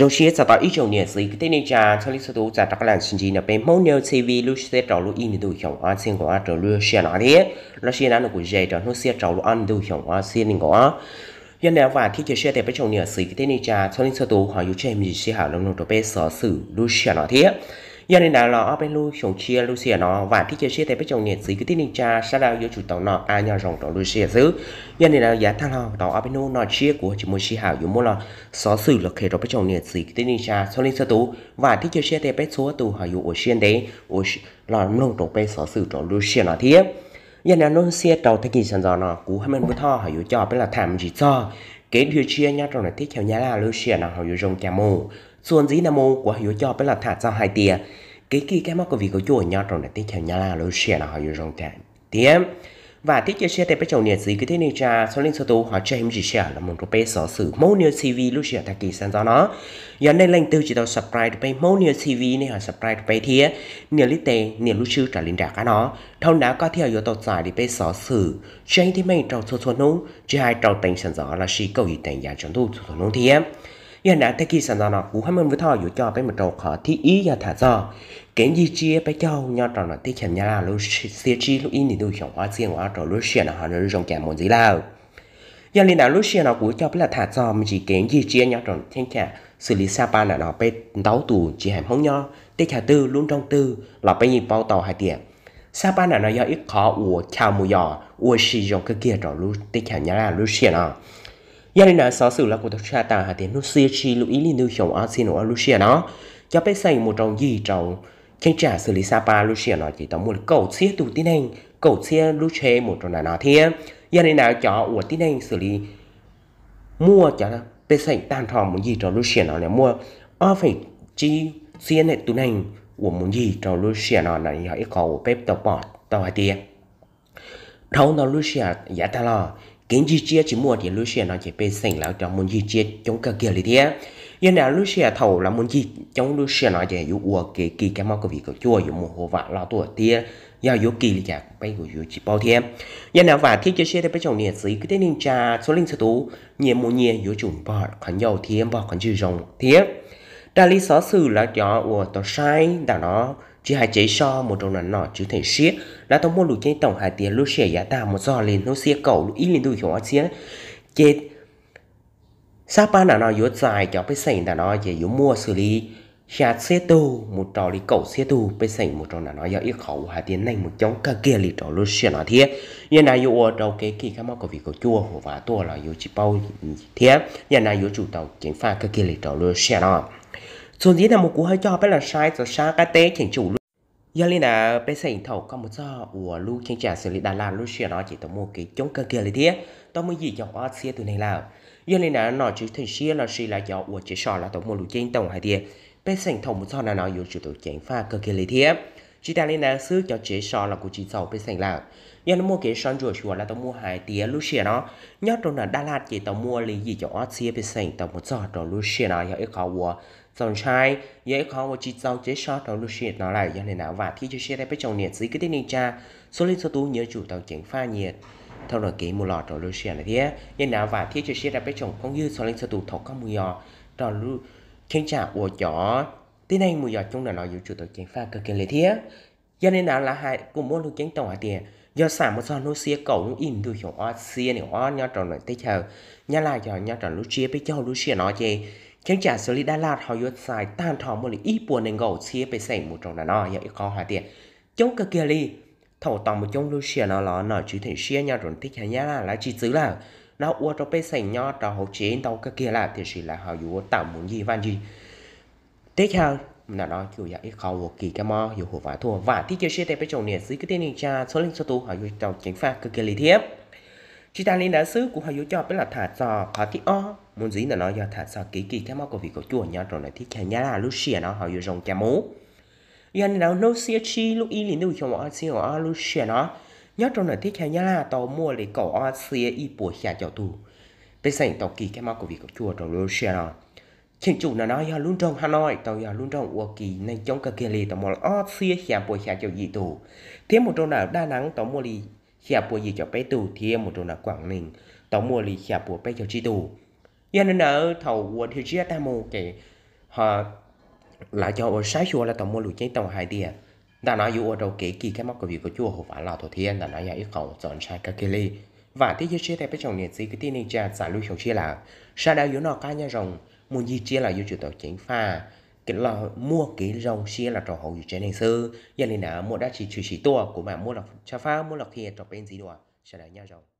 Yoshiezata ichoniesi kitini cha chalisutu cha takalan shinji na pe monyo tv lu shite tawlu ini du hyong a sin ko a to lu shia na de la shia na ko ye to no sia tawlu an du hyong a sin ni ko a yan na wa ki che shia de pe chong ni si kitini cha chalisutu ha yu che mi shi ha long no to pe so su lu shia na de chia 아벨루 숑치에 nó và thiết chế sĩ tại bên trong nhiệt sĩ cái tin ninh cha sa đào giữa chủ tàu nọ a à, nhà rồng tàu lucia giữ nhân này là giá thăng hào tàu abeno nọ chia của chỉ một sĩ hảo dù mua là xó xử lực hệ rồi bên trong nhiệt sĩ cái tin ninh cha sau linh sơ tú và thiết chế sĩ tại bên số tù hảo dù ở xuyên đấy ở là nông tàu bên xó xử tàu lucia nọ thiết nhà nào nông xe trầu thế kỳ sản gió nó cú hai mình mới thò hỏi yếu cho biết là thảm gì cho kế điều chia nhau trong này thích theo nhà là lưu xe nào họ dùng rồng cà mù xuân dĩ nam mô của hiểu cho biết là thả sao hai tia kế kỳ cái mắc của vị có chùa nhau trong này thích theo nhà là lưu xe nào họ dùng rồng cà tiêm và thiết chia xe tay bắt chồng nhiệt dưới cái thế này cha sau lên sau tu họ cho em chỉ xe là một rupe sở sử mâu nhiều TV lúc trẻ ta kỳ san do nó giờ nên lành từ chỉ tao subscribe pay mâu nhiều cv này họ subscribe pay thía nhiều lít tê nhiều lúc chưa trả linh trả cá nó thông đã có theo yếu tàu giải để pay sở sử cho anh thì mình trâu số xuân nung chỉ hai trâu tình san gió là xí cầu gì tình giá chọn số số nung thía giờ nãy thế khi sản ra nó cũng hay mình với thò dù cho bé một trâu khó thì ý và thả ra cái gì chia bé châu nhau trò nó tiết kiệm nhà là lúc xe chi lúc in thì tôi chẳng hóa riêng hóa trò lúc xe nó họ nó rong kèm một gì lao giờ lên nào lúc xe nó cũng cho bé là thả ra mình chỉ cái gì chia nhau trò thiên cả xử lý sa pa là nó bé đấu tù chỉ hẹn không nhau tiết kiệm tư luôn trong tư là bé nhìn bao tàu hai tiền sa pa là nó do ít khó của chào mùa giò ủa xì dòng cái kia trò lúc tiết kiệm nhà là lúc xe nó gia đình đã xóa xử là cuộc thực tra ta hà tiến nút xia chi lưu ý liên lưu chồng á xin ở Lucia nó cho bé xây một trong gì trong tranh trả xử lý Sapa Lucia nó chỉ tổng một cầu xe tụ tiến hành cầu xia Lucia một trong là nó thế gia đình đã cho của tiến hành xử lý mua cho bé xây tan thò một gì trong Lucia nó là mua ở phải chi xe này tụ này của một gì trong Lucia nó là họ yêu cầu bếp tàu bỏ tàu hà tiền thấu nó Lucia giả ta lo kiến di chia chỉ mua thì lúc xưa nó chỉ bị sỉnh là trong muốn di chia chống cả kia lý thế yên là lúc xưa thầu là muốn gì trong lúc xưa nó chỉ dụ ua cái kỳ cái mau cái vị của chua dụ một hồ vạn lo tuổi tia do dụ kỳ là chả bay của dụ chỉ bao thêm yên là và thiết chế xe thì bây giờ nhiệt sĩ cái tên linh trà số linh sư tú nhiều mùa nhiều yếu chủng bọ khẩn dầu thêm bọ khẩn trừ rồng thiết đại lý sở sử là cho ua tờ sai đã nó chứ hai chế so một trong nọ chứ thể xía đã tao mua lũ chế tổng hai tiền lũ xẻ giá ta một giò lên nó xía cầu lũ ít lên đuôi hiểu xía chết sao ba nọ nọ yếu dài cho cái sảnh đã nói về yếu mua xử lý xa xe tù một trò lý cầu xe tù bây sảnh một trò là nó do yêu khẩu hà tiền này một chống cả kia lý trò luôn xe nó thế như này yêu ở đâu cái kỳ các mắc của vị của chua hồ vả tua là yêu chỉ bao thế như này yêu chủ tàu chính pha cả kia lý trò luôn xe nó Dồn dĩ là một cú hơi cho bé là sai rồi xa cái tế chỉnh chủ luôn. Giờ lên là bé sẽ thầu có một do của lưu chỉnh trả xử lý đà lạt lưu xìa nó chỉ tổng một cái chống cơ kia lý thế. Tôi mới gì cho có xe từ này là. Giờ lên là nó chỉ thành xe là xì là cho của chỉ sò là tổng một lưu chỉnh tổng hai thế. Bé sẽ thầu một do là nó dùng chủ tổ chỉnh pha cơ kia lý thế chị ta lên nàng sư cho chế so là của chị sầu bên sành là, nhưng nó mua cái son rồi chùa là tao mua hai tía lúc xia nó nhớ trong là đa lạt chỉ tao mua lý gì cho ớt xia bên sành tao một giọt trong lúc xia nó giờ ít khó quá dòng trai giờ khó quá chị sầu chế so trong lúc xia nó lại giờ này nào và thi cho xia đây với chồng nhiệt dưới cái tên này cha số lên số tú nhớ chủ tao chỉnh pha nhiệt thâu rồi kỹ một lọ trong lúc xia này thế nhưng nào và thi cho xia đây với chồng không như số lên số tú thọ không mùi trò lúc khiến trả của chó tí này mùi giờ chung là nói giữ chủ tổ chính pha cực kỳ lệ thiết cho nên đó là hai cùng môn lưu chánh tổng hòa tiền do sản một son nô xia cầu cũng in từ hiểu o xia hiểu o nhau tròn lại tới chờ nhà là cho nhau tròn lúc chia bây giờ lúc chia nó chê chẳng trả xử lý đa lạt họ yết xài tan thọ một lý ít buồn nên gầu xia bây xảy một tròn là nó giờ có hòa tiền chống cơ kỳ li thổ tòng một chống lúc chia nó là nó chỉ thể xia nhau tròn thích nhà là là chỉ giữ là nó uo trong bây xảy nhau tròn hậu chế đâu cơ kỳ là thì chỉ là họ yếu tạo muốn gì van gì tiếp theo là nói kiểu dạng ít khó một kỳ cái mo hiểu hồ vả thua và thiết kế xe tay bây giờ nè dưới cái tên hình cha số linh số tu hỏi dùng tàu chính phạt cực kỳ lý thiếp chỉ ta lên đá sứ của hỏi cho biết là thả giò khó thiết o muốn gì là nói do thả giò kỳ kỳ cái mo của vị của chùa nhá rồi này thiết kế nhá là lúc xìa nó hỏi dùng rồng cha mũ yên nào nó xìa chi lúc y lý đâu cho mọi xìa ở lúc xìa nó nhớ trong này thiết kế nhá là tàu mua để cổ o xìa y bùa xìa cho tu bây giờ tàu kỳ cái mo của vị của chùa rồi lúc xìa nó chính chủ nó nói luôn trong Hà Nội tàu giờ luôn trong ua kỳ nên trong cái kia lì tàu một ó xia xia bồi xia cho gì tù thế một chỗ nào Đà Nẵng tàu mua lì xia bồi gì cho bé tù thế một chỗ nào Quảng Ninh tàu mua lì xia bồi bé cho chi tù do nên ở thầu ua thì chia ta một cái họ lại cho ua sái chua là tàu mua lùi chế tàu hai tiền đã nói dù ở đầu kế kỳ cái mắc của việc của chùa hồ phá lào thổ thiên đã nói ít dạ, khẩu chọn sai các kia lì và thế giới chia tay với chồng nhiệt gì cái tin này cha giả lưu chồng chia là sao đào yếu nọ ca nhà rồng mua gì chia là yêu chủ tàu chính phà cái là mua cái rong chia là trò hậu trên hình sư giờ này là mua đã chỉ chủ chỉ tua của mà mua là cha pha mua là kia trò bên gì đồ sẽ là nhau rồi